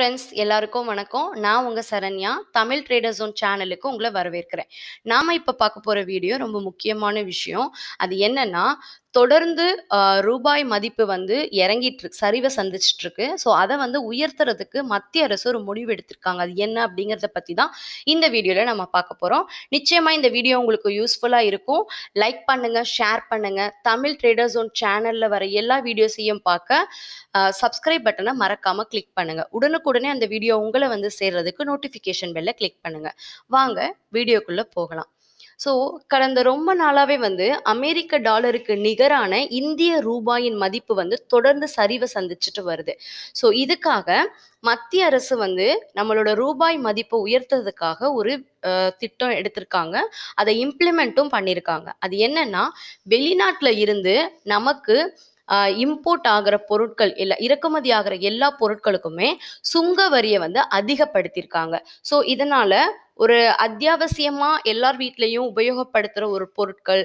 friends எல்லாருக்கும் வணக்கம் நான் உங்கள் சரண்யா தமிழ் ட்ரேடர் ஜோன் சேனலுக்கு உங்களை வரவேற்கிறேன் நாம் இப்போ பார்க்க போகிற வீடியோ ரொம்ப முக்கியமான விஷயம் அது என்னன்னா தொடர்ந்து ரூபாய் மதிப்பு வந்து இறங்கிட்டு இருக்கு சரிவை சந்திச்சுட்டு இருக்கு ஸோ அதை வந்து உயர்த்துறதுக்கு மத்திய அரசு ஒரு முடிவு எடுத்திருக்காங்க அது என்ன அப்படிங்கிறத பற்றி தான் இந்த வீடியோவில் நம்ம பார்க்க போகிறோம் நிச்சயமாக இந்த வீடியோ உங்களுக்கு யூஸ்ஃபுல்லாக இருக்கும் லைக் பண்ணுங்கள் ஷேர் பண்ணுங்கள் தமிழ் ட்ரேடர்ஸ் ஒன் சேனலில் வர எல்லா வீடியோஸையும் பார்க்க சப்ஸ்கிரைப் பட்டனை மறக்காமல் கிளிக் பண்ணுங்கள் உடனுக்குடனே அந்த வீடியோ உங்களை வந்து சேர்றதுக்கு நோட்டிஃபிகேஷன் பெல்லை கிளிக் பண்ணுங்கள் வாங்க வீடியோக்குள்ளே போகலாம் ஸோ கடந்த ரொம்ப நாளாவே வந்து அமெரிக்க டாலருக்கு நிகரான இந்திய ரூபாயின் மதிப்பு வந்து தொடர்ந்து சரிவை சந்திச்சுட்டு வருது ஸோ இதுக்காக மத்திய அரசு வந்து நம்மளோட ரூபாய் மதிப்பை உயர்த்ததுக்காக ஒரு திட்டம் எடுத்திருக்காங்க அதை இம்ப்ளிமெண்ட்டும் பண்ணியிருக்காங்க அது என்னன்னா வெளிநாட்டில் இருந்து நமக்கு இம்போர்ட் ஆகிற பொருட்கள் இல்லை இறக்குமதி ஆகிற எல்லா பொருட்களுக்குமே சுங்க வரியை வந்து அதிகப்படுத்தியிருக்காங்க ஸோ இதனால ஒரு அத்தியாவசியமாக எல்லார் வீட்லேயும் உபயோகப்படுத்துகிற ஒரு பொருட்கள்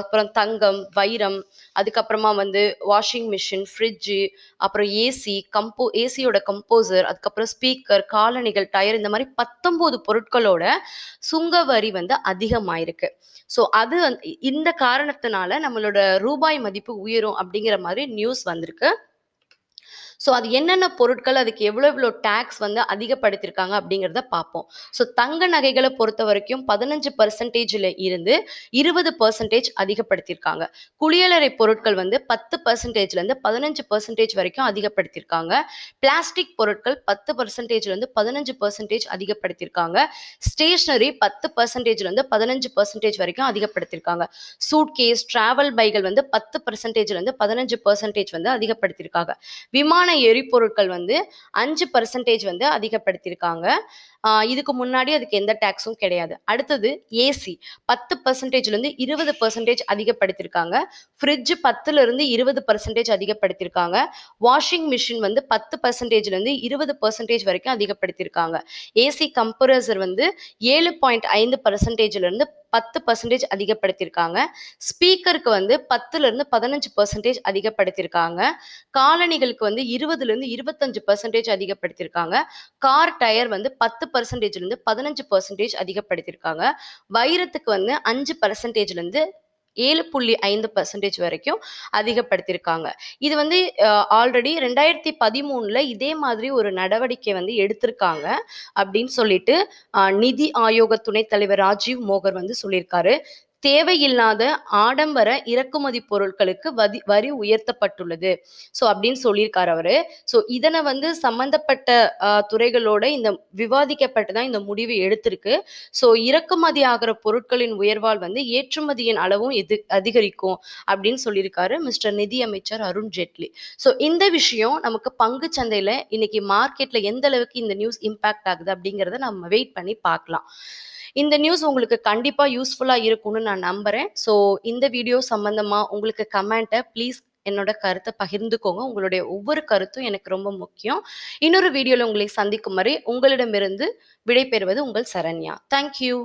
அப்புறம் தங்கம் வைரம் அதுக்கப்புறமா வந்து வாஷிங் மிஷின் ஃப்ரிட்ஜு அப்புறம் ஏசி கம்போ ஏசியோட கம்போசர் அதுக்கப்புறம் ஸ்பீக்கர் காலணிகள் டயர் இந்த மாதிரி பத்தொம்போது பொருட்களோட சுங்க வரி வந்து அதிகமாயிருக்கு ஸோ அது இந்த காரணத்தினால நம்மளோட ரூபாய் மதிப்பு உயரும் அப்படிங்கிற மாதிரி நியூஸ் வந்திருக்கு ஸோ அது என்னென்ன பொருட்கள் அதுக்கு எவ்வளோ எவ்வளோ டேக்ஸ் வந்து அதிகப்படுத்தியிருக்காங்க அப்படிங்கிறத பார்ப்போம் ஸோ தங்க நகைகளை பொறுத்த வரைக்கும் பதினஞ்சு பர்சன்டேஜில் இருந்து இருபது பர்சன்டேஜ் அதிகப்படுத்தியிருக்காங்க குளியலறை பொருட்கள் வந்து பத்து பர்சன்டேஜ்லேருந்து பதினஞ்சு பர்சன்டேஜ் வரைக்கும் அதிகப்படுத்தியிருக்காங்க பிளாஸ்டிக் பொருட்கள் பத்து பர்சன்டேஜ்லேருந்து பதினஞ்சு பர்சன்டேஜ் அதிகப்படுத்தியிருக்காங்க ஸ்டேஷ்னரி பத்து பர்சன்டேஜ்லேருந்து பதினஞ்சு பர்சன்டேஜ் வரைக்கும் அதிகப்படுத்தியிருக்காங்க சூட்கேஸ் ட்ராவல் பைகள் வந்து பத்து பர்சன்டேஜ்லேருந்து பதினஞ்சு பர்சன்டேஜ் வந்து அதிகப்படுத்தியிருக்காங்க விமான விமான எரிபொருட்கள் வந்து அஞ்சு பர்சன்டேஜ் வந்து அதிகப்படுத்தியிருக்காங்க இதுக்கு முன்னாடி அதுக்கு எந்த டேக்ஸும் கிடையாது அடுத்தது ஏசி பத்து பர்சன்டேஜ்லேருந்து இருபது பர்சன்டேஜ் அதிகப்படுத்திருக்காங்க ஃப்ரிட்ஜ் பத்துலேருந்து இருபது பர்சன்டேஜ் அதிகப்படுத்திருக்காங்க வாஷிங் மிஷின் வந்து பத்து பர்சன்டேஜ்லேருந்து இருபது பர்சன்டேஜ் வரைக்கும் அதிகப்படுத்தியிருக்காங்க ஏசி கம்ப்ரஸர் வந்து ஏழு பாயிண்ட் ஐந்து பர்சன்டேஜ்லேருந்து பத்து பர்சன்டேஜ் அதிகப்படுத்தியிருக்காங்க ஸ்பீக்கருக்கு வந்து பத்துலேருந்து பதினஞ்சு பர்சன்டேஜ் அதிகப்படுத்தியிருக்காங்க காலணிகளுக்கு வந்து இருபதுலேருந்து இருபத்தஞ்சு பர்சன்டேஜ் அதிகப்படுத்தியிருக்காங்க கார் டயர் வந்து பத்து இருந்து பதினஞ்சு பர்சன்டேஜ் அதிகப்படுத்தியிருக்காங்க வைரத்துக்கு வந்து அஞ்சு இருந்து ஏழு புள்ளி ஐந்து பர்சன்டேஜ் வரைக்கும் அதிகப்படுத்தியிருக்காங்க இது வந்து ஆல்ரெடி ரெண்டாயிரத்தி பதிமூணுல இதே மாதிரி ஒரு நடவடிக்கை வந்து எடுத்திருக்காங்க அப்படின்னு சொல்லிட்டு நிதி ஆயோக துணைத் தலைவர் ராஜீவ் மோகர் வந்து சொல்லியிருக்காரு தேவையில்லாத ஆடம்பர இறக்குமதி பொருட்களுக்கு வதி வரி உயர்த்தப்பட்டுள்ளது ஸோ அப்படின்னு சொல்லியிருக்காரு அவரு ஸோ இதனை வந்து சம்பந்தப்பட்ட துறைகளோட இந்த விவாதிக்கப்பட்டுதான் இந்த முடிவு எடுத்திருக்கு ஸோ இறக்குமதி ஆகிற பொருட்களின் உயர்வால் வந்து ஏற்றுமதியின் அளவும் எது அதிகரிக்கும் அப்படின்னு சொல்லியிருக்காரு மிஸ்டர் நிதி அமைச்சர் அருண் ஜேட்லி ஸோ இந்த விஷயம் நமக்கு பங்கு சந்தையில இன்னைக்கு மார்க்கெட்ல எந்த அளவுக்கு இந்த நியூஸ் இம்பாக்ட் ஆகுது அப்படிங்கிறத நம்ம வெயிட் பண்ணி பார்க்கலாம் இந்த நியூஸ் உங்களுக்கு கண்டிப்பாக யூஸ்ஃபுல்லாக இருக்கும்னு நான் நம்புகிறேன் ஸோ இந்த வீடியோ சம்மந்தமாக உங்களுக்கு கமெண்ட்டை ப்ளீஸ் என்னோட கருத்தை பகிர்ந்துக்கோங்க உங்களுடைய ஒவ்வொரு கருத்தும் எனக்கு ரொம்ப முக்கியம் இன்னொரு வீடியோவில் உங்களை சந்திக்கும் வரை உங்களிடமிருந்து விடைபெறுவது உங்கள் சரண்யா தேங்க்யூ